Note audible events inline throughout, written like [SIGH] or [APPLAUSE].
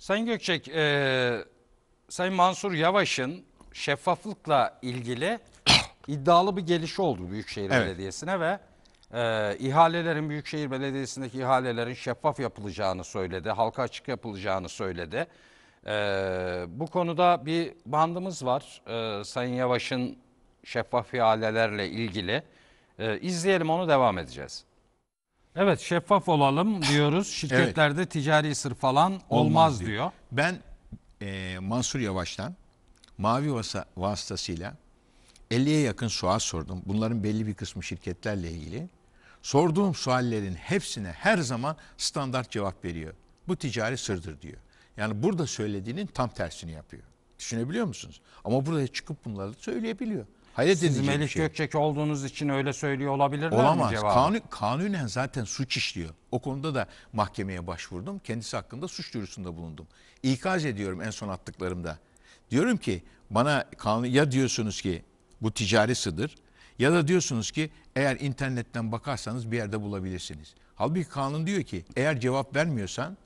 Sayın Gökçek, e, Sayın Mansur Yavaş'ın şeffaflıkla ilgili [COUGHS] iddialı bir gelişi oldu Büyükşehir evet. Belediyesi'ne ve e, ihalelerin Büyükşehir Belediyesi'ndeki ihalelerin şeffaf yapılacağını söyledi. Halka açık yapılacağını söyledi. E, bu konuda bir bandımız var e, Sayın Yavaş'ın şeffaf ihalelerle ilgili. E, izleyelim onu devam edeceğiz. Evet şeffaf olalım diyoruz. Şirketlerde ticari sır falan olmaz, olmaz diyor. diyor. Ben e, Mansur Yavaş'tan mavi vasa, vasıtasıyla 50'ye yakın sual sordum. Bunların belli bir kısmı şirketlerle ilgili. Sorduğum suallerin hepsine her zaman standart cevap veriyor. Bu ticari sırdır diyor. Yani burada söylediğinin tam tersini yapıyor. Düşünebiliyor musunuz? Ama burada çıkıp bunları söyleyebiliyor. Hayret Siz Melih şey. Gökçek olduğunuz için öyle söylüyor olabilirler Olamaz. mi cevabı? Kanun, kanunen zaten suç işliyor. O konuda da mahkemeye başvurdum. Kendisi hakkında suç duyurusunda bulundum. İkaz ediyorum en son attıklarımda. Diyorum ki bana kanun, ya diyorsunuz ki bu ticari sıdır ya da diyorsunuz ki eğer internetten bakarsanız bir yerde bulabilirsiniz. Halbuki kanun diyor ki eğer cevap vermiyorsan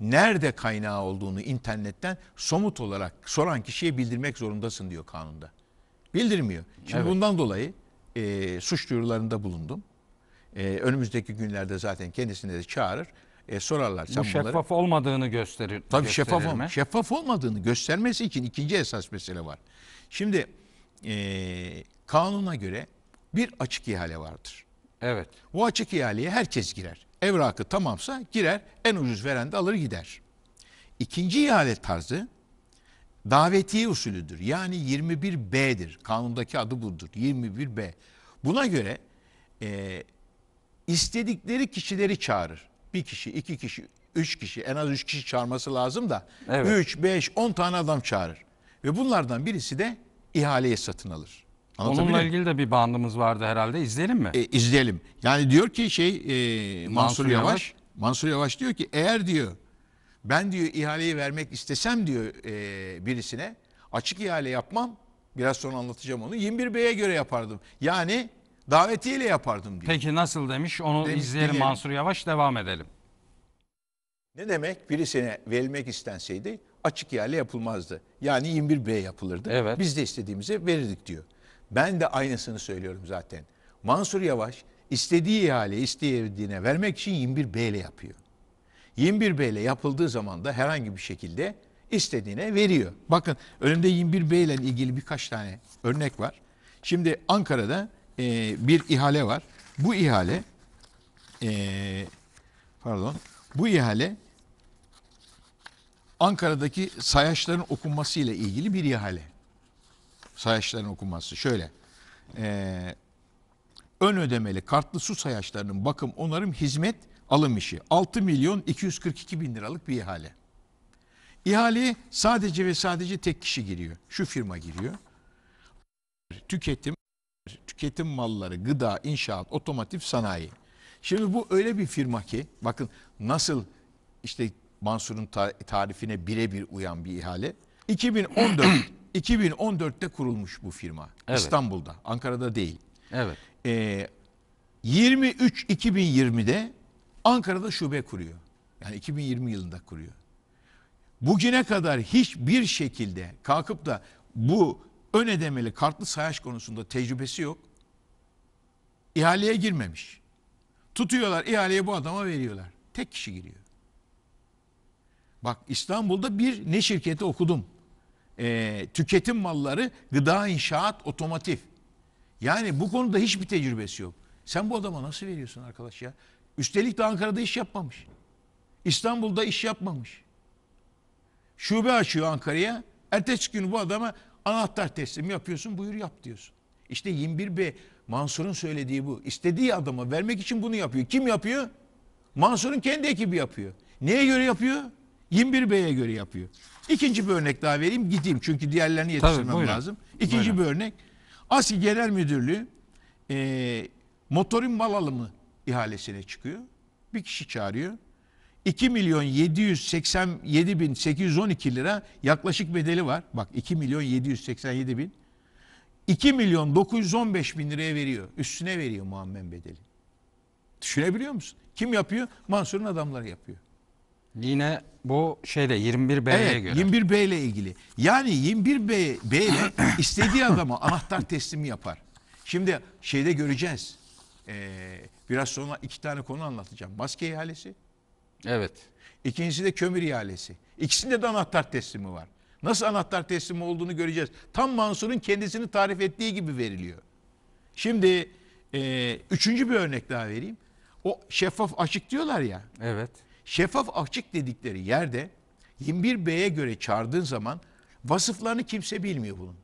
nerede kaynağı olduğunu internetten somut olarak soran kişiye bildirmek zorundasın diyor kanunda. Bildirmiyor. Şimdi evet. bundan dolayı e, suç duyurularında bulundum. E, önümüzdeki günlerde zaten kendisini de çağırır. E, sorarlar. Sen Bu şeffaf bunları... olmadığını gösterir. Tabii şeffaf, ol, şeffaf olmadığını göstermesi için ikinci esas mesele var. Şimdi e, kanuna göre bir açık ihale vardır. Evet. Bu açık ihaleye herkes girer. Evrakı tamamsa girer, en ucuz veren de alır gider. İkinci ihale tarzı davetiye usulüdür. Yani 21B'dir. Kanundaki adı budur. 21B. Buna göre e, istedikleri kişileri çağırır. Bir kişi, iki kişi, üç kişi. En az üç kişi çağırması lazım da. Evet. Üç, beş, on tane adam çağırır. Ve bunlardan birisi de ihaleye satın alır. Onunla ilgili de bir bandımız vardı herhalde. İzleyelim mi? E, izleyelim. Yani diyor ki şey e, Mansur, Mansur Yavaş, Yavaş Mansur Yavaş diyor ki eğer diyor ben diyor ihaleyi vermek istesem diyor e, birisine açık ihale yapmam. Biraz sonra anlatacağım onu. 21B'ye göre yapardım. Yani davetiyle yapardım diyor. Peki nasıl demiş onu Demiş, izleyelim dinleyelim. Mansur Yavaş devam edelim. Ne demek? Birisine verilmek istenseydi açık ihale yapılmazdı. Yani 21B yapılırdı. Evet. Biz de istediğimizi verirdik diyor. Ben de aynısını söylüyorum zaten. Mansur Yavaş istediği ihaleyi istediğine vermek için 21B ile yapıyor. 21B ile yapıldığı zaman da herhangi bir şekilde istediğine veriyor. Bakın önümde 21B ile ilgili birkaç tane örnek var. Şimdi Ankara'da e, bir ihale var. Bu ihale e, pardon bu ihale Ankara'daki sayaçların okunması ile ilgili bir ihale. Sayaçların okunması şöyle. E, ön ödemeli kartlı su sayaçlarının bakım, onarım, hizmet alım işi. 6 milyon 242 bin liralık bir ihale. İhaleye sadece ve sadece tek kişi giriyor. Şu firma giriyor. Tüketim, tüketim malları, gıda, inşaat, otomotiv, sanayi. Şimdi bu öyle bir firma ki bakın nasıl işte Mansur'un tarifine birebir uyan bir ihale. 2014 2014'te [CLEARS THROAT] kurulmuş bu firma. Evet. İstanbul'da, Ankara'da değil. Evet. Ee, 23 2020'de Ankara'da şube kuruyor. Yani 2020 yılında kuruyor. Bugüne kadar hiçbir şekilde kalkıp da bu ön ödemeli kartlı sayaç konusunda tecrübesi yok. İhaleye girmemiş. Tutuyorlar ihaleyi bu adama veriyorlar. Tek kişi giriyor. Bak İstanbul'da bir ne şirketi okudum. Ee, tüketim malları, gıda, inşaat, otomotiv. Yani bu konuda hiçbir tecrübesi yok. Sen bu adama nasıl veriyorsun arkadaş ya? Üstelik de Ankara'da iş yapmamış. İstanbul'da iş yapmamış. Şube açıyor Ankara'ya. Ertesi gün bu adama anahtar teslim yapıyorsun buyur yap diyorsun. İşte 21B Mansur'un söylediği bu. İstediği adama vermek için bunu yapıyor. Kim yapıyor? Mansur'un kendi ekibi yapıyor. Neye göre yapıyor? 21B'ye göre yapıyor. İkinci bir örnek daha vereyim gideyim çünkü diğerlerini yetiştirmem Tabii, lazım. İkinci buyurun. bir örnek. ASİ Genel Müdürlüğü e, motorin mal alımı ihalesine çıkıyor. Bir kişi çağırıyor. 2 milyon 787 bin 812 lira yaklaşık bedeli var. Bak 2 milyon 787 bin. 2 milyon 915 bin liraya veriyor. Üstüne veriyor muammen bedeli. Düşünebiliyor musun? Kim yapıyor? Mansur'un adamları yapıyor. Yine bu şeyde 21 B'ye evet, göre. 21 B ile ilgili. Yani 21 B, B ile istediği adama anahtar teslimi yapar. Şimdi şeyde göreceğiz. Ee, biraz sonra iki tane konu anlatacağım. Maske ihalesi. Evet. İkincisi de kömür ihalesi. İkisinde de anahtar teslimi var. Nasıl anahtar teslimi olduğunu göreceğiz. Tam Mansur'un kendisini tarif ettiği gibi veriliyor. Şimdi e, üçüncü bir örnek daha vereyim. O şeffaf açık diyorlar ya. Evet. Şeffaf açık dedikleri yerde 21B'ye göre çağırdığın zaman vasıflarını kimse bilmiyor bunun.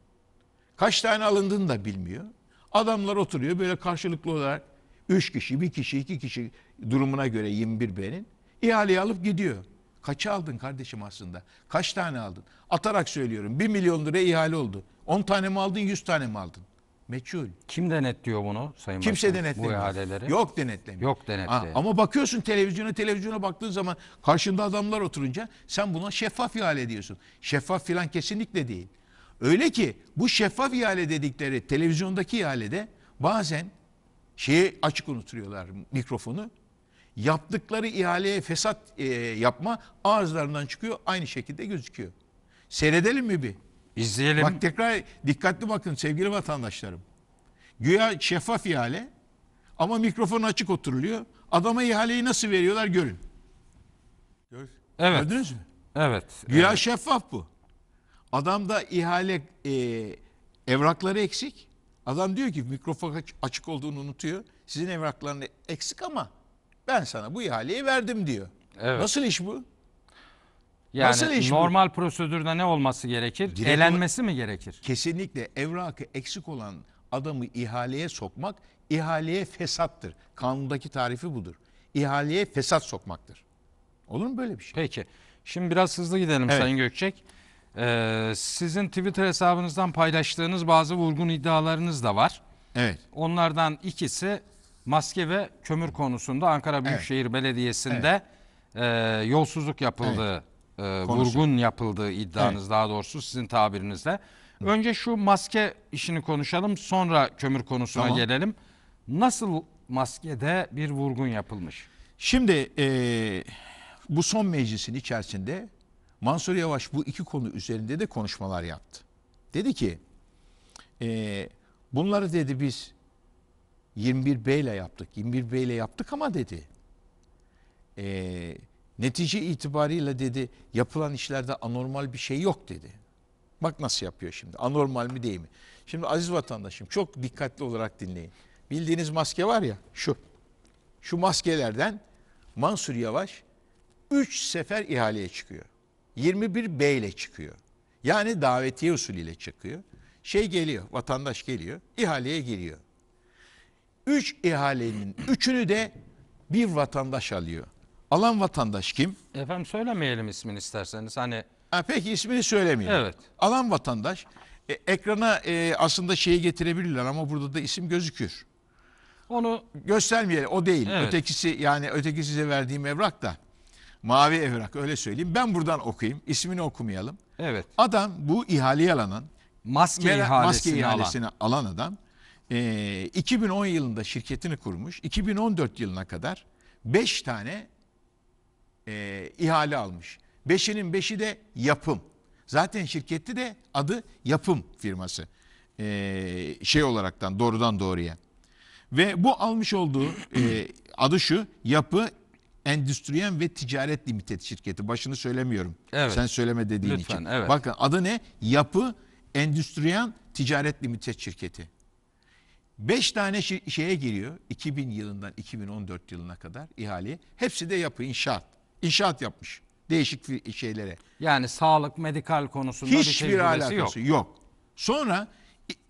Kaç tane alındığını da bilmiyor. Adamlar oturuyor böyle karşılıklı olarak 3 kişi, 1 kişi, 2 kişi durumuna göre 21 B'nin ihaleyi alıp gidiyor. Kaça aldın kardeşim aslında? Kaç tane aldın? Atarak söylüyorum. 1 milyon lira ihale oldu. 10 tane mi aldın, 100 tane mi aldın? Meçhul. Kim denetliyor bunu Sayın Kimse Başkanım? denetlemiyor. Bu ihaleleri. Yok denetlemiyor. Yok denetliyor. Ama bakıyorsun televizyona televizyona baktığın zaman karşında adamlar oturunca sen buna şeffaf ihale diyorsun. Şeffaf filan kesinlikle değil. Öyle ki bu şeffaf ihale dedikleri televizyondaki ihalede bazen şeyi açık unutuyorlar mikrofonu. Yaptıkları ihaleye fesat e, yapma ağızlarından çıkıyor aynı şekilde gözüküyor. Seyredelim mi bir? İzleyelim. Bak tekrar dikkatli bakın sevgili vatandaşlarım. Güya şeffaf ihale ama mikrofon açık oturuluyor. Adama ihaleyi nasıl veriyorlar görün. Gör. Evet. Gördünüz mü? Evet. Güya evet. şeffaf bu. Adamda ihale e, evrakları eksik. Adam diyor ki mikrofon açık olduğunu unutuyor. Sizin evraklarınız eksik ama ben sana bu ihaleyi verdim diyor. Evet. Nasıl iş bu? Yani Nasıl iş normal bu? prosedürde ne olması gerekir? Direkt Elenmesi mi gerekir? Kesinlikle evrakı eksik olan adamı ihaleye sokmak ihaleye fesattır. Kanundaki tarifi budur. İhaleye fesat sokmaktır. Olur mu böyle bir şey? Peki. Şimdi biraz hızlı gidelim evet. Sayın Gökçek. Ee, sizin Twitter hesabınızdan paylaştığınız bazı vurgun iddialarınız da var. Evet. Onlardan ikisi maske ve kömür konusunda Ankara Büyükşehir Belediyesi'nde e, yolsuzluk yapıldığı, e, vurgun yapıldığı iddianız Evet. daha doğrusu sizin tabirinizle. Önce şu maske işini konuşalım sonra kömür konusuna Tamam. gelelim. Nasıl maskede bir vurgun yapılmış? Şimdi eee, bu son meclisin içerisinde Mansur Yavaş bu iki konu üzerinde de konuşmalar yaptı. Dedi ki e, bunları dedi biz 21B ile yaptık. 21B ile yaptık ama dedi e, netice itibariyle dedi yapılan işlerde anormal bir şey yok dedi. Bak nasıl yapıyor şimdi anormal mi değil mi? Şimdi aziz vatandaşım çok dikkatli olarak dinleyin. Bildiğiniz maske var ya şu. Şu maskelerden Mansur Yavaş 3 sefer ihaleye çıkıyor. 21B ile çıkıyor. Yani davetiye usulüyle çıkıyor. Şey geliyor, vatandaş geliyor, ihaleye giriyor. Üç ihalenin üçünü de bir vatandaş alıyor. Alan vatandaş kim? Efendim söylemeyelim ismini isterseniz. Hani Ha, peki ismini söylemeyelim. Evet. Alan vatandaş e, ekrana e, aslında şeyi getirebilirler ama burada da isim gözükür. onu Göstermeyelim o değil. Evet. Ötekisi yani öteki size verdiğim evrak da Mavi evrak öyle söyleyeyim. Ben buradan okuyayım. İsmini okumayalım. Evet. Adam bu ihaleyi alanın maske, mera, ihalesini, maske ihalesini alan, alan adam e, 2010 yılında şirketini kurmuş. 2014 yılına kadar 5 tane e, ihale almış. Beşinin beşi de yapım. Zaten şirketi de adı yapım firması. E, şey olaraktan doğrudan doğruya. Ve bu almış olduğu e, adı şu yapı Endüstriyel ve Ticaret Limited şirketi. Başını söylemiyorum. Evet. Sen söyleme dediğin Lütfen, için. Evet. Bakın adı ne? Yapı Endüstriyel Ticaret Limited şirketi. Beş tane şi- şeye giriyor 2000 yılından 2014 yılına kadar ihale. Hepsi de yapı inşaat. İnşaat yapmış değişik şeylere. Yani sağlık, medikal konusunda Hiçbir bir alakası yok. yok. Sonra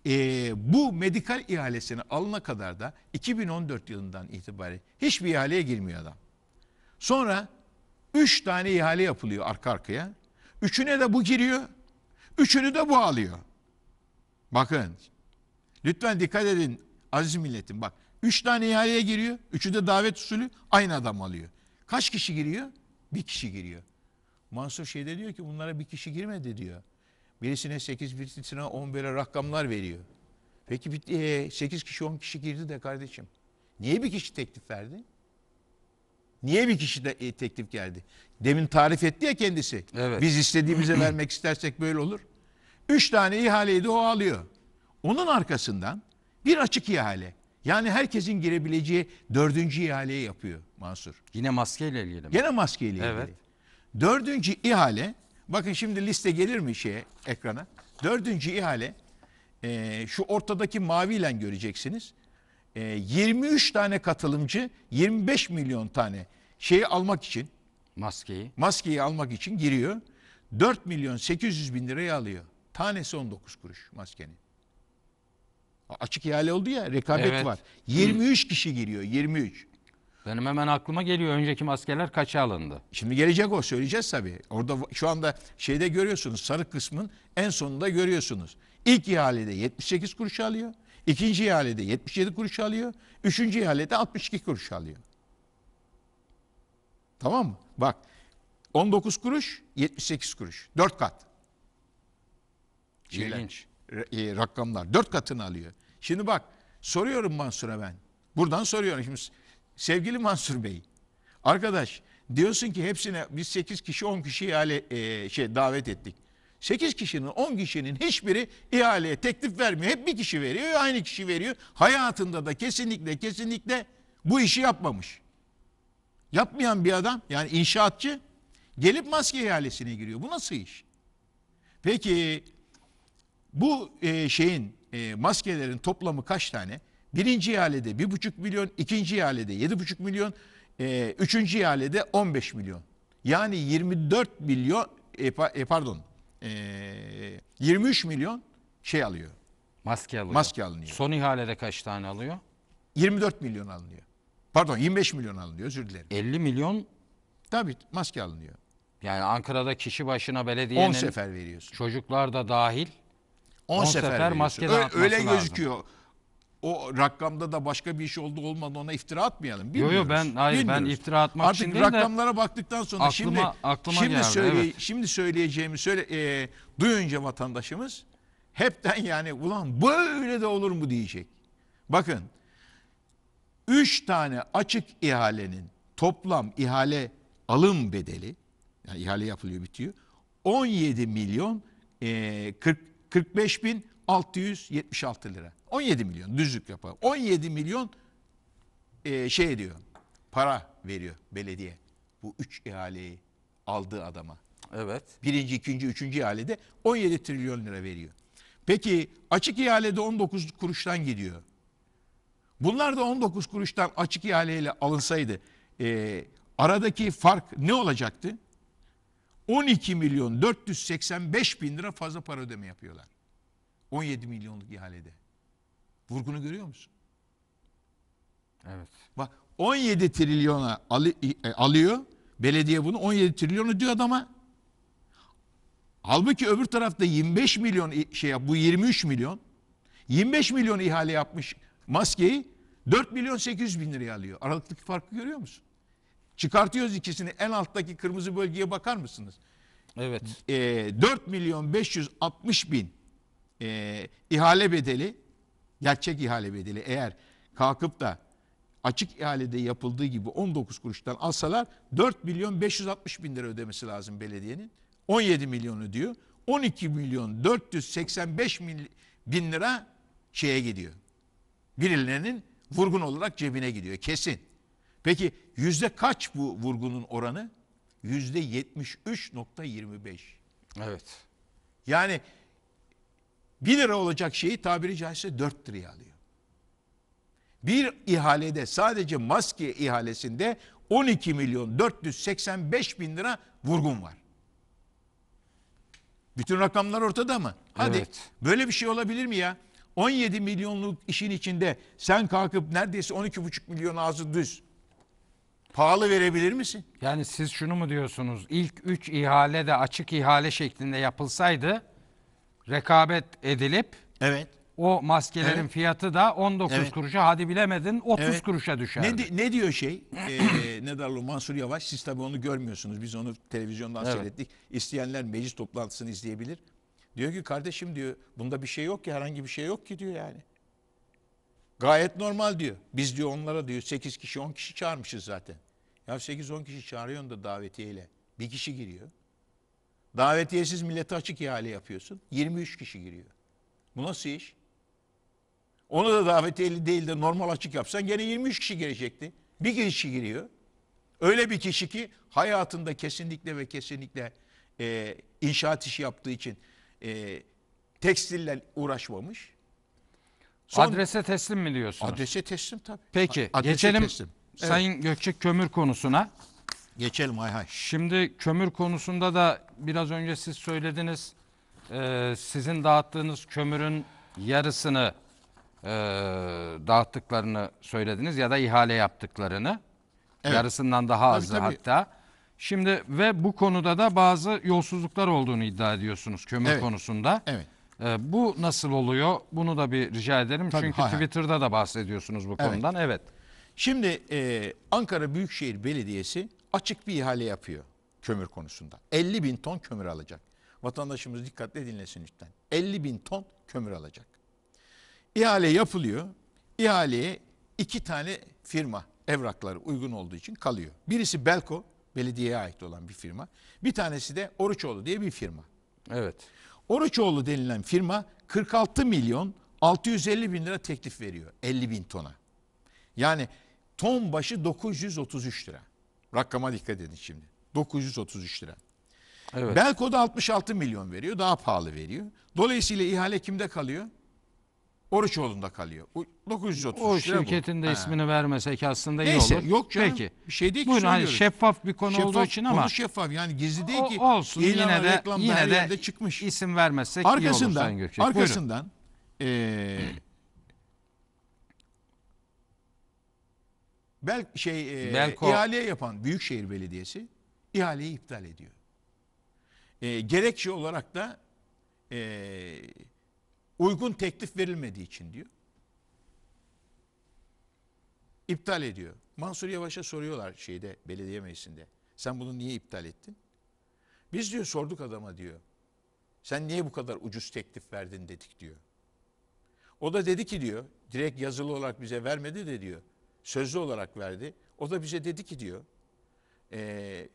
e, bu medikal ihalesini alına kadar da 2014 yılından itibaren hiçbir ihaleye girmiyor adam. Sonra üç tane ihale yapılıyor arka arkaya. Üçüne de bu giriyor. Üçünü de bu alıyor. Bakın. Lütfen dikkat edin aziz milletim. Bak üç tane ihaleye giriyor. Üçü de davet usulü aynı adam alıyor. Kaç kişi giriyor? Bir kişi giriyor. Mansur şeyde diyor ki bunlara bir kişi girmedi diyor. Birisine 8, birisine 10 böyle rakamlar veriyor. Peki 8 e, kişi 10 kişi girdi de kardeşim. Niye bir kişi teklif verdi? Niye bir kişi de e, teklif geldi? Demin tarif etti ya kendisi. Evet. Biz istediğimize [CLEARS THROAT] vermek istersek böyle olur. Üç tane ihaleyi de o alıyor. Onun arkasından bir açık ihale. Yani herkesin girebileceği dördüncü ihaleyi yapıyor Mansur. Yine maskeyle ilgili mi? Gene maskeyle ilgili. Evet. Dördüncü ihale, bakın şimdi liste gelir mi şeye, ekrana? Dördüncü ihale, e, şu ortadaki maviyle göreceksiniz. 23 ee, tane katılımcı 25 milyon tane şeyi almak için maskeyi maskeyi almak için giriyor. 4 milyon 800 bin liraya alıyor. Tanesi 19 kuruş maskenin. Açık ihale oldu ya rekabet evet. var. 23 Hı. kişi giriyor 23. Benim hemen aklıma geliyor önceki maskeler kaça alındı? Şimdi gelecek o söyleyeceğiz tabii. Orada şu anda şeyde görüyorsunuz sarı kısmın en sonunda görüyorsunuz. İlk ihalede 78 kuruş alıyor. İkinci ihalede 77 kuruş alıyor. Üçüncü ihalede 62 kuruş alıyor. Tamam mı? Bak 19 kuruş 78 kuruş. 4 kat. Şeyler, İlginç. E, rakamlar. 4 katını alıyor. Şimdi bak soruyorum Mansur'a ben. Buradan soruyorum. Şimdi sevgili Mansur Bey. Arkadaş diyorsun ki hepsine biz 8 kişi 10 kişi ihale, e, şey, davet ettik. 8 kişinin 10 kişinin hiçbiri ihaleye teklif vermiyor. Hep bir kişi veriyor aynı kişi veriyor. Hayatında da kesinlikle kesinlikle bu işi yapmamış. Yapmayan bir adam yani inşaatçı gelip maske ihalesine giriyor. Bu nasıl iş? Peki bu e, şeyin e, maskelerin toplamı kaç tane? Birinci ihalede bir buçuk milyon, ikinci ihalede yedi buçuk milyon, e, üçüncü ihalede on beş milyon. Yani 24 milyon, e, e pardon e, 23 milyon şey alıyor. Maske alıyor. Maske alınıyor. Son ihalede kaç tane alıyor? 24 milyon alınıyor. Pardon 25 milyon alınıyor özür dilerim. 50 milyon? Tabii maske alınıyor. Yani Ankara'da kişi başına belediyenin 10 sefer veriyorsun. Çocuklar da dahil 10 sefer, sefer maske Öyle, öyle gözüküyor. Lazım o rakamda da başka bir iş oldu olmadı ona iftira atmayalım. Bilmiyoruz. Yok yok ben hayır Bilmiyoruz. ben iftira atmak Artık için değil de rakamlara baktıktan sonra aklıma, şimdi aklıma şimdi geldi, söyle evet. şimdi söyleyeceğimi söyle e, duyunca vatandaşımız hepten yani ulan böyle de olur mu diyecek. Bakın 3 tane açık ihalenin toplam ihale alım bedeli yani ihale yapılıyor bitiyor 17 milyon e, 40 45 bin 676 lira. 17 milyon düzlük yapar. 17 milyon e, şey diyor para veriyor belediye. Bu 3 ihaleyi aldığı adama. Evet. Birinci, ikinci, üçüncü ihalede 17 trilyon lira veriyor. Peki açık ihalede 19 kuruştan gidiyor. Bunlar da 19 kuruştan açık ihaleyle alınsaydı e, aradaki fark ne olacaktı? 12 milyon 485 bin lira fazla para ödeme yapıyorlar. 17 milyonluk ihalede. Vurgunu görüyor musun? Evet. Bak 17 trilyona alı, e, e, alıyor. Belediye bunu 17 trilyonu diyor adama. Halbuki öbür tarafta 25 milyon şey yap, bu 23 milyon. 25 milyon ihale yapmış maskeyi 4 milyon 800 bin liraya alıyor. Aralıktaki farkı görüyor musun? Çıkartıyoruz ikisini en alttaki kırmızı bölgeye bakar mısınız? Evet. E, 4 milyon 560 bin e, ihale bedeli, gerçek ihale bedeli eğer kalkıp da açık ihalede yapıldığı gibi 19 kuruştan alsalar 4 milyon 560 bin lira ödemesi lazım belediyenin. 17 milyon ödüyor. 12 milyon 485 bin lira şeye gidiyor. Birilerinin vurgun olarak cebine gidiyor kesin. Peki yüzde kaç bu vurgunun oranı? Yüzde 73.25. Evet. Yani 1 lira olacak şeyi tabiri caizse 4 liraya alıyor. Bir ihalede sadece maske ihalesinde 12 milyon 485 bin lira vurgun var. Bütün rakamlar ortada mı? Hadi evet. böyle bir şey olabilir mi ya? 17 milyonluk işin içinde sen kalkıp neredeyse 12,5 milyon ağzı düz. Pahalı verebilir misin? Yani siz şunu mu diyorsunuz? İlk 3 ihale de açık ihale şeklinde yapılsaydı rekabet edilip evet. o maskelerin evet. fiyatı da 19 evet. kuruşa hadi bilemedin 30 evet. kuruşa düşer. Ne, ne diyor şey ee, ne darlı Mansur Yavaş siz tabi onu görmüyorsunuz biz onu televizyondan evet. seyrettik. İsteyenler meclis toplantısını izleyebilir. Diyor ki kardeşim diyor bunda bir şey yok ki herhangi bir şey yok ki diyor yani. Gayet normal diyor. Biz diyor onlara diyor 8 kişi 10 kişi çağırmışız zaten. Ya 8-10 kişi çağırıyorsun da davetiyeyle. Bir kişi giriyor. Davetiyesiz millete açık ihale yapıyorsun. 23 kişi giriyor. Bu nasıl iş? Onu da davetiyeli değil de normal açık yapsan gene 23 kişi girecekti. Bir kişi giriyor. Öyle bir kişi ki hayatında kesinlikle ve kesinlikle e, inşaat işi yaptığı için e, tekstille uğraşmamış. Son, adrese teslim mi diyorsunuz? Adrese teslim tabii. Peki adrese geçelim teslim. Sayın evet. Gökçek Kömür konusuna. Geçelim hay hay. Şimdi kömür konusunda da biraz önce siz söylediniz. Ee, sizin dağıttığınız kömürün yarısını e, dağıttıklarını söylediniz ya da ihale yaptıklarını. Evet. Yarısından daha azı tabii, hatta. Şimdi ve bu konuda da bazı yolsuzluklar olduğunu iddia ediyorsunuz kömür evet. konusunda. Evet. Ee, bu nasıl oluyor? Bunu da bir rica ederim. Tabii, Çünkü hay Twitter'da hay. da bahsediyorsunuz bu evet. konudan. Evet. Şimdi e, Ankara Büyükşehir Belediyesi açık bir ihale yapıyor kömür konusunda. 50 bin ton kömür alacak. Vatandaşımız dikkatle dinlesin lütfen. 50 bin ton kömür alacak. İhale yapılıyor. İhaleye iki tane firma evrakları uygun olduğu için kalıyor. Birisi Belko, belediyeye ait olan bir firma. Bir tanesi de Oruçoğlu diye bir firma. Evet. Oruçoğlu denilen firma 46 milyon 650 bin lira teklif veriyor 50 bin tona. Yani ton başı 933 lira. Rakama dikkat edin şimdi. 933 lira. Evet. Belko'da 66 milyon veriyor. Daha pahalı veriyor. Dolayısıyla ihale kimde kalıyor? Oruçoğlu'nda kalıyor. O 933 o şirketin de ismini vermesek aslında iyi Neyse, olur. Neyse yok canım. Peki. Bir şey değil ki Buyurun, hani şeffaf bir konu şeffaf, olduğu için ama. Konu şeffaf yani gizli değil ki. O, olsun yine de yine de çıkmış. isim vermezsek arkasından, iyi olur Sayın Gürçek. Arkasından Buyurun. Bel şey e, Belko. ihale yapan Büyükşehir Belediyesi ihaleyi iptal ediyor. E, gerekçe olarak da e, uygun teklif verilmediği için diyor. İptal ediyor. Mansur Yavaş'a soruyorlar şeyde belediye meclisinde. Sen bunu niye iptal ettin? Biz diyor sorduk adama diyor. Sen niye bu kadar ucuz teklif verdin dedik diyor. O da dedi ki diyor direkt yazılı olarak bize vermedi de diyor. Sözlü olarak verdi. O da bize dedi ki diyor, e,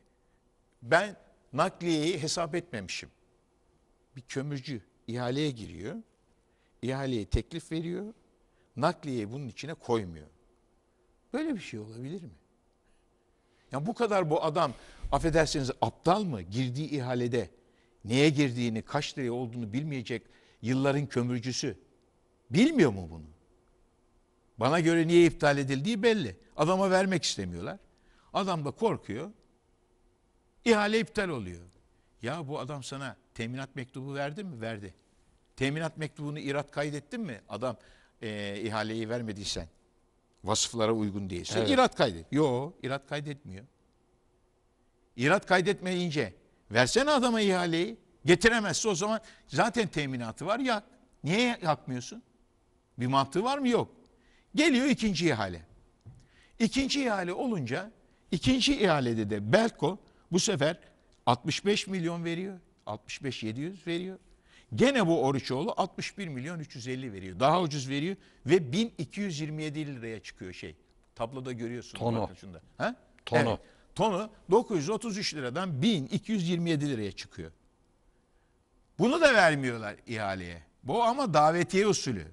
ben nakliyeyi hesap etmemişim. Bir kömürcü ihaleye giriyor, ihaleye teklif veriyor, nakliyeyi bunun içine koymuyor. Böyle bir şey olabilir mi? Ya bu kadar bu adam affedersiniz aptal mı? Girdiği ihalede neye girdiğini, kaç liraya olduğunu bilmeyecek yılların kömürcüsü. Bilmiyor mu bunu? Bana göre niye iptal edildiği belli. Adama vermek istemiyorlar. Adam da korkuyor. İhale iptal oluyor. Ya bu adam sana teminat mektubu verdi mi? Verdi. Teminat mektubunu irat kaydettin mi? Adam e, ihaleyi vermediysen vasıflara uygun değilse evet. irat kaydet. Yo, irat kaydetmiyor. İrat kaydetmeyince versene adama ihaleyi. Getiremezse o zaman zaten teminatı var ya. Niye yakmıyorsun? Bir mantığı var mı? Yok. Geliyor ikinci ihale. İkinci ihale olunca ikinci ihalede de Belko bu sefer 65 milyon veriyor. 65 700 veriyor. Gene bu Oruçoğlu 61 milyon 350 veriyor. Daha ucuz veriyor ve 1227 liraya çıkıyor şey. Tabloda görüyorsunuz. Tonu. Arkasında. Ha? Tonu. Evet. Tonu 933 liradan 1227 liraya çıkıyor. Bunu da vermiyorlar ihaleye. Bu ama davetiye usulü.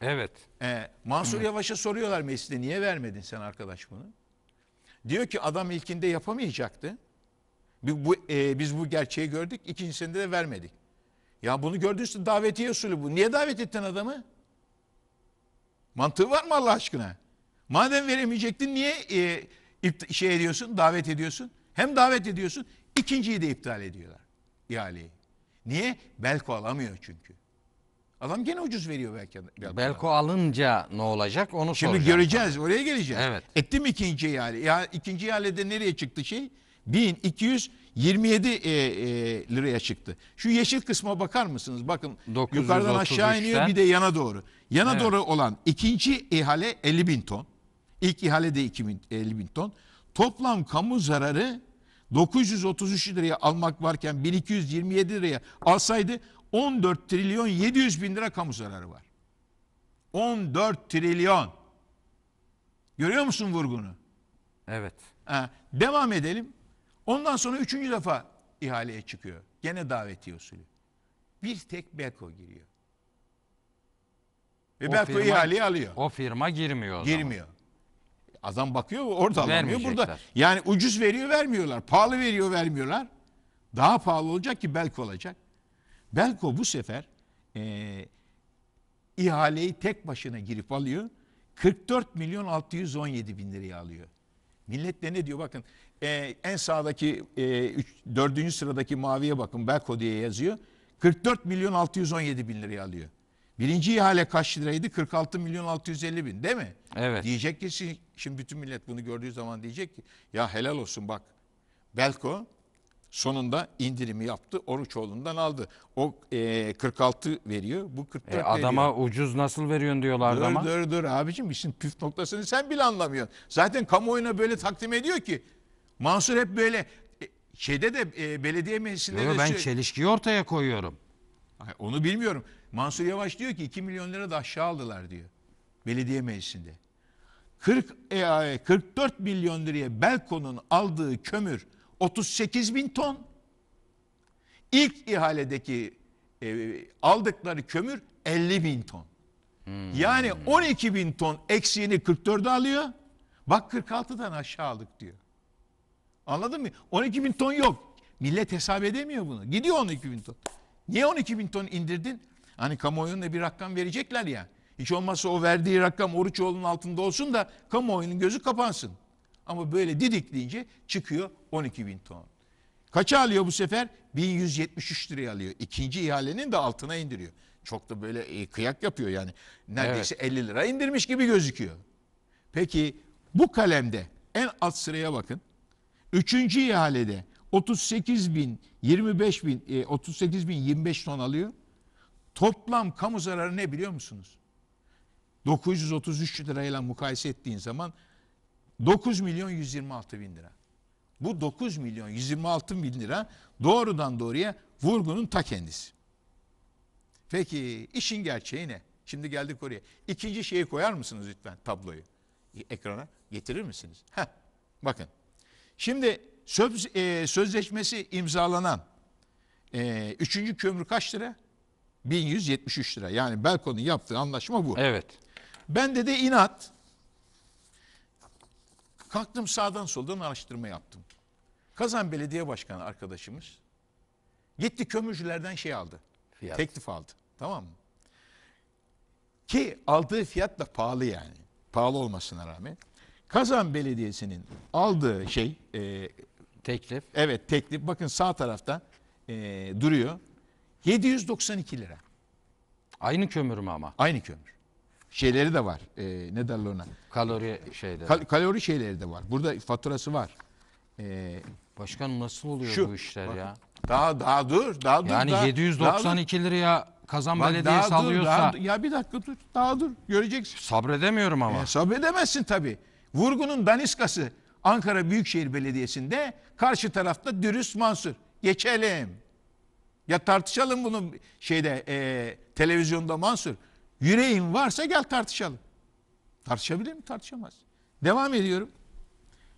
Evet. Ee, Mansur evet. Yavaş'a soruyorlar mecliste niye vermedin sen arkadaş bunu? Diyor ki adam ilkinde yapamayacaktı. Bu, bu, e, biz bu gerçeği gördük. ikincisinde de vermedik. Ya bunu gördünüz davetiye usulü bu. Niye davet ettin adamı? Mantığı var mı Allah aşkına? Madem veremeyecektin niye e, şey ediyorsun, davet ediyorsun? Hem davet ediyorsun, ikinciyi de iptal ediyorlar ihaleyi. Niye? Belko alamıyor çünkü. Adam gene ucuz veriyor belki. belki Belko alınca ne olacak onu Şimdi göreceğiz sana. oraya geleceğiz. Evet. Ettim ikinci ihale. Ya, ikinci ihalede nereye çıktı şey? 1227 e, e, liraya çıktı. Şu yeşil kısma bakar mısınız? Bakın yukarıdan aşağı iniyor bir de yana doğru. Yana evet. doğru olan ikinci ihale 50 bin ton. İlk ihale de 2000, 50 bin ton. Toplam kamu zararı 933 liraya almak varken 1227 liraya alsaydı 14 trilyon 700 bin lira kamu zararı var. 14 trilyon. Görüyor musun vurgunu? Evet. Ha, devam edelim. Ondan sonra üçüncü defa ihaleye çıkıyor. Gene davetiye usulü. Bir tek Beko giriyor. Ve o Beko ihaleyi alıyor. O firma girmiyor. O girmiyor. Zaman. Adam bakıyor orada alamıyor burada. Yani ucuz veriyor vermiyorlar. Pahalı veriyor vermiyorlar. Daha pahalı olacak ki Belko olacak. Belko bu sefer e, ihaleyi tek başına girip alıyor. 44 milyon 617 bin liraya alıyor. Millet de ne diyor bakın e, en sağdaki e, üç, dördüncü sıradaki maviye bakın Belko diye yazıyor. 44 milyon 617 bin liraya alıyor. Birinci ihale kaç liraydı? 46 milyon 650 bin değil mi? Evet. Diyecek ki şimdi bütün millet bunu gördüğü zaman diyecek ki ya helal olsun bak Belko Sonunda indirimi yaptı. Oruçoğlu'ndan aldı. O e, 46 veriyor. Bu 44 e, adama veriyor. ucuz nasıl veriyorsun diyorlar dur, ama. Dur dur abicim işin püf noktasını sen bile anlamıyorsun. Zaten kamuoyuna böyle takdim ediyor ki. Mansur hep böyle e, şeyde de e, belediye meclisinde Yo, de ben şey- çelişkiyi ortaya koyuyorum. onu bilmiyorum. Mansur Yavaş diyor ki 2 milyon lira da aşağı aldılar diyor. Belediye meclisinde. 40 e, 44 milyon liraya Belko'nun aldığı kömür 38 bin ton. İlk ihaledeki e, aldıkları kömür 50 bin ton. Hmm. Yani 12 bin ton eksiğini 44'e alıyor. Bak 46'dan aşağı aldık diyor. Anladın mı? 12 bin ton yok. Millet hesap edemiyor bunu. Gidiyor 12 bin ton. Niye 12 bin ton indirdin? Hani kamuoyuna bir rakam verecekler ya. Hiç olmazsa o verdiği rakam Oruçoğlu'nun altında olsun da kamuoyunun gözü kapansın. Ama böyle didikleyince çıkıyor 12 bin ton. Kaça alıyor bu sefer? 1173 liraya alıyor. İkinci ihalenin de altına indiriyor. Çok da böyle e, kıyak yapıyor yani. Neredeyse evet. 50 lira indirmiş gibi gözüküyor. Peki bu kalemde en alt sıraya bakın. Üçüncü ihalede 38 bin, 25 bin, e, 38 bin 25 ton alıyor. Toplam kamu zararı ne biliyor musunuz? 933 lirayla mukayese ettiğin zaman 9 milyon 126 bin lira. Bu 9 milyon 126 bin lira doğrudan doğruya vurgunun ta kendisi. Peki işin gerçeği ne? Şimdi geldik oraya. İkinci şeyi koyar mısınız lütfen tabloyu? E, ekrana getirir misiniz? Heh, bakın. Şimdi söz, e, sözleşmesi imzalanan e, üçüncü kömür kaç lira? 1173 lira. Yani Belko'nun yaptığı anlaşma bu. Evet. Bende de inat Kalktım sağdan soldan araştırma yaptım. Kazan Belediye Başkanı arkadaşımız gitti kömürcülerden şey aldı. Fiyat. Teklif aldı. Tamam mı? Ki aldığı fiyat da pahalı yani. Pahalı olmasına rağmen. Kazan Belediyesi'nin aldığı şey e, teklif. Evet teklif. Bakın sağ tarafta e, duruyor. 792 lira. Aynı kömür mü ama? Aynı kömür şeyleri de var. E, ne derler ona? Kalori şeyleri. Kal kalori şeyleri de var. Burada faturası var. E, ee, Başkan nasıl oluyor şu, bu işler bak, ya? Daha daha dur, daha dur. Yani daha, 792 daha, liraya Kazan Bak, Belediye sallıyorsa. Dur, daha, ya bir dakika dur. Daha dur. Göreceksin. Sabredemiyorum ama. E, sabredemezsin tabii. Vurgunun daniskası Ankara Büyükşehir Belediyesi'nde karşı tarafta dürüst Mansur. Geçelim. Ya tartışalım bunu şeyde e, televizyonda Mansur. Yüreğin varsa gel tartışalım. Tartışabilir mi? Tartışamaz. Devam ediyorum.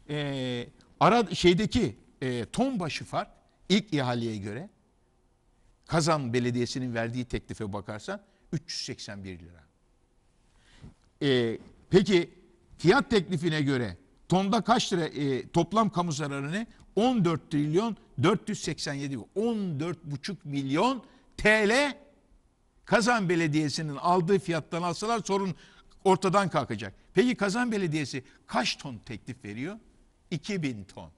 Ee, ara şeydeki e, ton başı fark ilk ihaleye göre Kazan Belediyesi'nin verdiği teklife bakarsan 381 lira. Ee, peki fiyat teklifine göre tonda kaç lira e, toplam kamu zararı ne? 14 trilyon 487 14 buçuk milyon TL Kazan Belediyesi'nin aldığı fiyattan alsalar sorun ortadan kalkacak. Peki Kazan Belediyesi kaç ton teklif veriyor? 2000 ton.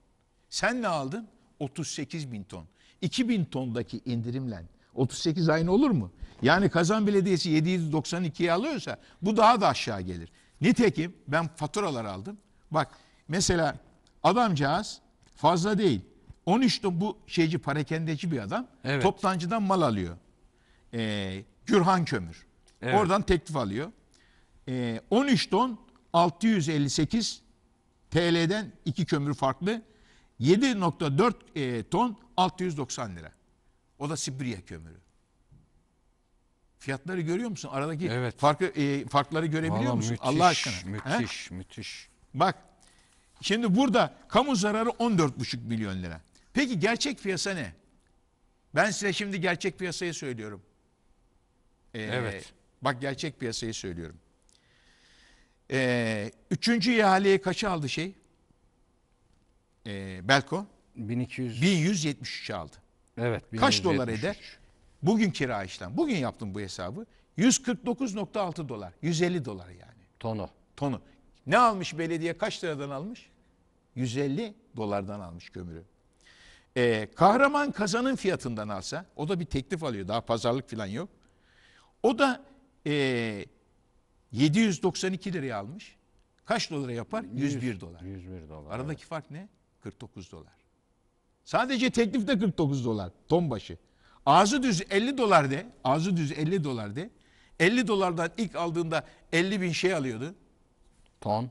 Sen ne aldın? 38 bin ton. 2000 tondaki indirimle 38 aynı olur mu? Yani Kazan Belediyesi 792'ye alıyorsa bu daha da aşağı gelir. Nitekim ben faturalar aldım. Bak mesela adamcağız fazla değil. 13 ton bu şeyci parakendeci bir adam evet. toptancıdan mal alıyor. Ee, Gürhan Kömür. Evet. Oradan teklif alıyor. E, ee, 13 ton 658 TL'den iki kömür farklı. 7.4 e, ton 690 lira. O da Sibirya kömürü. Fiyatları görüyor musun? Aradaki evet. farkı e, farkları görebiliyor Vallahi musun? Müthiş, Allah aşkına. Müthiş, He? müthiş. Bak. Şimdi burada kamu zararı 14,5 milyon lira. Peki gerçek piyasa ne? Ben size şimdi gerçek piyasayı söylüyorum. Ee, evet. Bak gerçek piyasayı söylüyorum. Ee, üçüncü ihaleye kaça aldı şey? Ee, Belko? 1200. 1173 aldı. Evet. 1173. Kaç dolar eder? Bugün kira işlem. Bugün yaptım bu hesabı. 149.6 dolar. 150 dolar yani. Tonu. Tonu. Ne almış belediye? Kaç liradan almış? 150 dolardan almış kömürü. Ee, kahraman kazanın fiyatından alsa, o da bir teklif alıyor. Daha pazarlık falan yok. O da e, 792 liraya almış. Kaç dolara yapar? 101 dolar. 101 dolar. Aradaki evet. fark ne? 49 dolar. Sadece teklif de 49 dolar ton başı. Ağzı düz 50 dolar de, ağzı düz 50 dolar de. 50 dolardan ilk aldığında 50 bin şey alıyordu. Ton.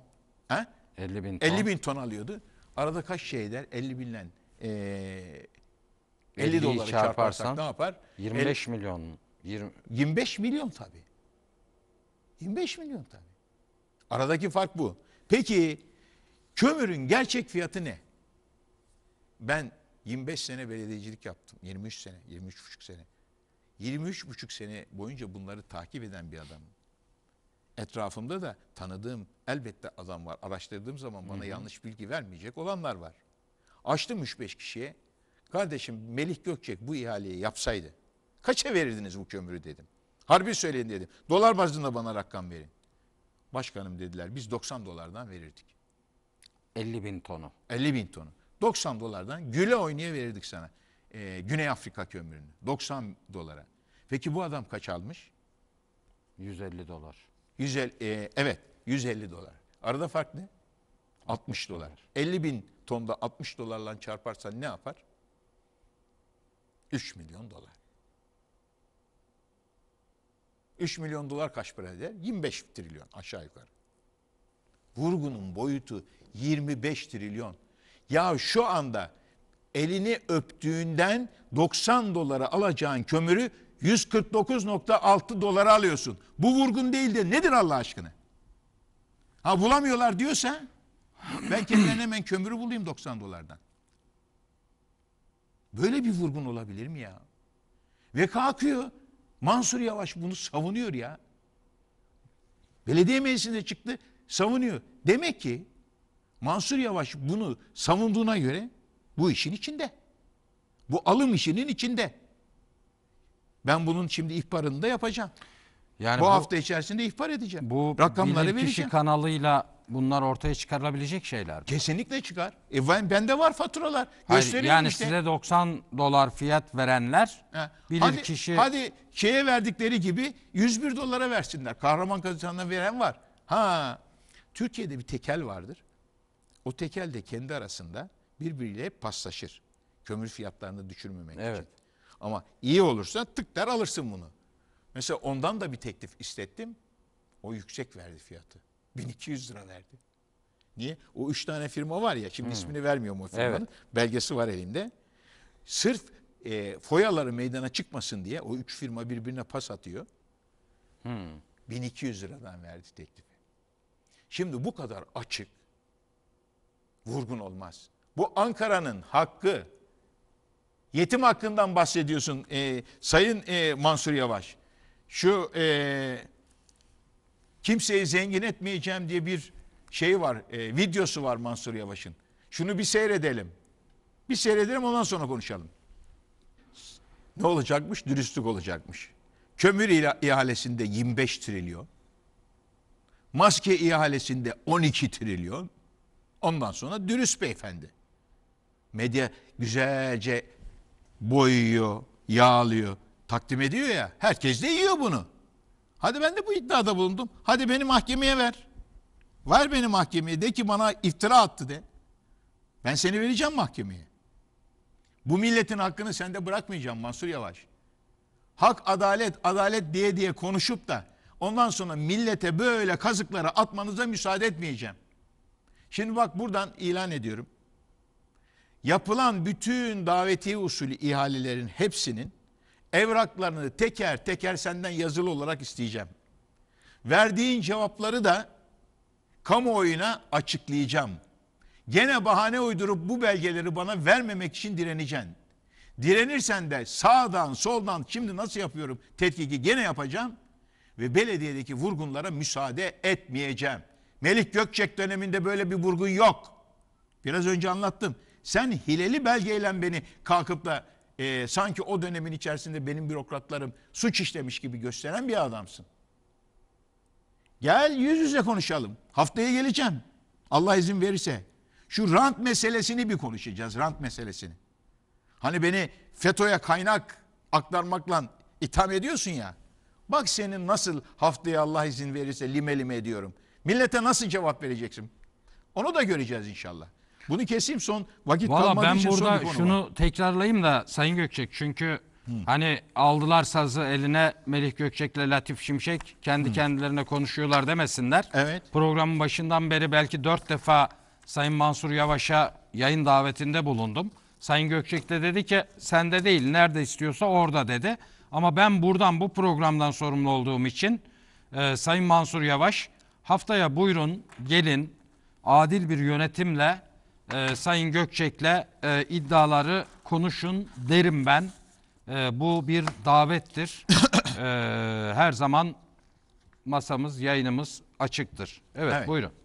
Ha? 50 bin ton. 50 bin ton alıyordu. Arada kaç şey eder? 50 binle e, 50 doları çarparsan, çarparsak ne yapar? 25 El, milyon. 20. 25 milyon tabii. 25 milyon tabii. Aradaki fark bu. Peki kömürün gerçek fiyatı ne? Ben 25 sene belediyecilik yaptım. 23 sene, 23 buçuk sene. 23 buçuk sene boyunca bunları takip eden bir adamım. Etrafımda da tanıdığım elbette adam var. Araştırdığım zaman bana Hı -hı. yanlış bilgi vermeyecek olanlar var. Açtım 3-5 kişiye. Kardeşim Melih Gökçek bu ihaleyi yapsaydı Kaça verirdiniz bu kömürü dedim. Harbi söyleyin dedim. Dolar bazında bana rakam verin. Başkanım dediler biz 90 dolardan verirdik. 50 bin tonu. 50 bin tonu. 90 dolardan güle oynaya verirdik sana. Ee, Güney Afrika kömürünü. 90 dolara. Peki bu adam kaç almış? 150 dolar. 150, e, evet 150 dolar. Arada fark ne? 60 dolar. 50 bin tonda 60 dolarla çarparsan ne yapar? 3 milyon dolar. 3 milyon dolar kaç para eder? 25 trilyon aşağı yukarı. Vurgunun boyutu 25 trilyon. Ya şu anda elini öptüğünden 90 dolara alacağın kömürü 149.6 dolara alıyorsun. Bu vurgun değil de nedir Allah aşkına? Ha bulamıyorlar diyorsa ben kendilerine hemen kömürü bulayım 90 dolardan. Böyle bir vurgun olabilir mi ya? Ve kalkıyor Mansur Yavaş bunu savunuyor ya. Belediye meclisinde çıktı savunuyor. Demek ki Mansur Yavaş bunu savunduğuna göre bu işin içinde. Bu alım işinin içinde. Ben bunun şimdi ihbarını da yapacağım. Yani bu, bu hafta içerisinde ihbar edeceğim. Bu rakamları vereceğim. kişi kanalıyla bunlar ortaya çıkarılabilecek şeyler. Kesinlikle çıkar. E ben bende var faturalar. Hayır, Göstereyim yani işte. size 90 dolar fiyat verenler ha. bilir hadi, kişi. Hadi şeye verdikleri gibi 101 dolara versinler. Kahraman kazanına veren var. Ha. Türkiye'de bir tekel vardır. O tekel de kendi arasında birbiriyle paslaşır. Kömür fiyatlarını düşürmemek evet. için. Ama iyi olursa tık der alırsın bunu. Mesela ondan da bir teklif istettim. O yüksek verdi fiyatı. 1200 lira verdi. Niye? O üç tane firma var ya şimdi hmm. ismini vermiyorum o firmanın. Evet. Belgesi var elimde. Sırf e, foyaları meydana çıkmasın diye o üç firma birbirine pas atıyor. Hmm. 1200 liradan verdi teklifi. Şimdi bu kadar açık vurgun olmaz. Bu Ankara'nın hakkı. Yetim hakkından bahsediyorsun e, Sayın e, Mansur Yavaş şu e, kimseyi zengin etmeyeceğim diye bir şey var, e, videosu var Mansur Yavaş'ın. Şunu bir seyredelim. Bir seyredelim ondan sonra konuşalım. Ne olacakmış? Dürüstlük olacakmış. Kömür ihalesinde 25 trilyon. Maske ihalesinde 12 trilyon. Ondan sonra dürüst beyefendi. Medya güzelce boyuyor, yağlıyor takdim ediyor ya. Herkes de yiyor bunu. Hadi ben de bu iddiada bulundum. Hadi beni mahkemeye ver. Ver beni mahkemeye de ki bana iftira attı de. Ben seni vereceğim mahkemeye. Bu milletin hakkını sende bırakmayacağım Mansur Yavaş. Hak adalet adalet diye diye konuşup da ondan sonra millete böyle kazıkları atmanıza müsaade etmeyeceğim. Şimdi bak buradan ilan ediyorum. Yapılan bütün daveti usulü ihalelerin hepsinin evraklarını teker teker senden yazılı olarak isteyeceğim. Verdiğin cevapları da kamuoyuna açıklayacağım. Gene bahane uydurup bu belgeleri bana vermemek için direneceksin. Direnirsen de sağdan soldan şimdi nasıl yapıyorum tetkiki gene yapacağım ve belediyedeki vurgunlara müsaade etmeyeceğim. Melik Gökçek döneminde böyle bir vurgun yok. Biraz önce anlattım. Sen hileli belgeyle beni kalkıp da e, sanki o dönemin içerisinde benim bürokratlarım suç işlemiş gibi gösteren bir adamsın. Gel yüz yüze konuşalım. Haftaya geleceğim. Allah izin verirse. Şu rant meselesini bir konuşacağız. Rant meselesini. Hani beni FETÖ'ye kaynak aktarmakla itham ediyorsun ya. Bak senin nasıl haftaya Allah izin verirse lime lime ediyorum. Millete nasıl cevap vereceksin? Onu da göreceğiz inşallah. Bunu keseyim son vakit Valla kalmadığı ben burada son bir şunu var. tekrarlayayım da Sayın Gökçek çünkü Hı. hani aldılar sazı eline Melih Gökçek'le Latif Şimşek kendi Hı. kendilerine konuşuyorlar demesinler. Evet. Programın başından beri belki dört defa Sayın Mansur Yavaş'a yayın davetinde bulundum. Sayın Gökçek de dedi ki sende değil nerede istiyorsa orada dedi. Ama ben buradan bu programdan sorumlu olduğum için e, Sayın Mansur Yavaş haftaya buyurun gelin adil bir yönetimle e, Sayın Gökçek'le e, iddiaları konuşun derim ben. E, bu bir davettir. [COUGHS] e, her zaman masamız, yayınımız açıktır. Evet, evet. buyurun.